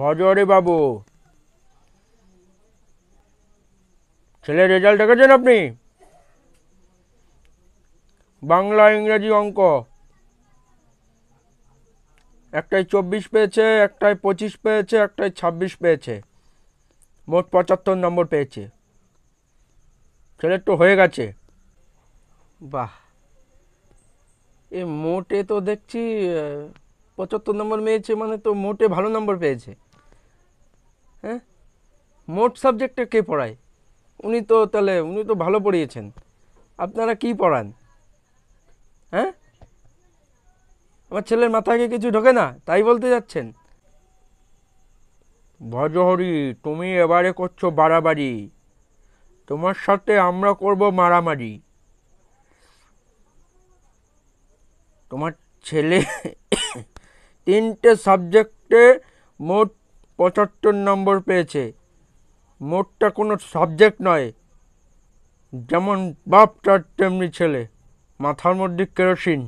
ভজরে বাবু ছেলের রেজাল্ট দেখেছেন আপনি বাংলা ইংরেজি অঙ্ক একটাই চব্বিশ পেয়েছে একটাই পঁচিশ পেয়েছে একটাই ছাব্বিশ পেয়েছে মোট পঁচাত্তর নম্বর পেয়েছে ছেলের তো হয়ে গেছে বাহ এ মোটে তো দেখছি পঁচাত্তর নম্বর মেয়েছে মানে তো মোটে ভালো নম্বর পেয়েছে হ্যাঁ মোট সাবজেক্টে কে পড়ায় উনি তো তাহলে উনি তো ভালো পড়িয়েছেন আপনারা কি পড়ান হ্যাঁ আমার ছেলের মাথাকে কিছু ঢোকে না তাই বলতে যাচ্ছেন ভজহরি তুমি এবারে করছো বাড়াবাড়ি তোমার সাথে আমরা করব মারামারি তোমার ছেলে তিনটে সাবজেক্টে মোট পঁচাত্তর নম্বর পেয়েছে মোটটা কোনো সাবজেক্ট নয় যেমন বাপটার তেমনি ছেলে মাথার মধ্যে কেরোসিন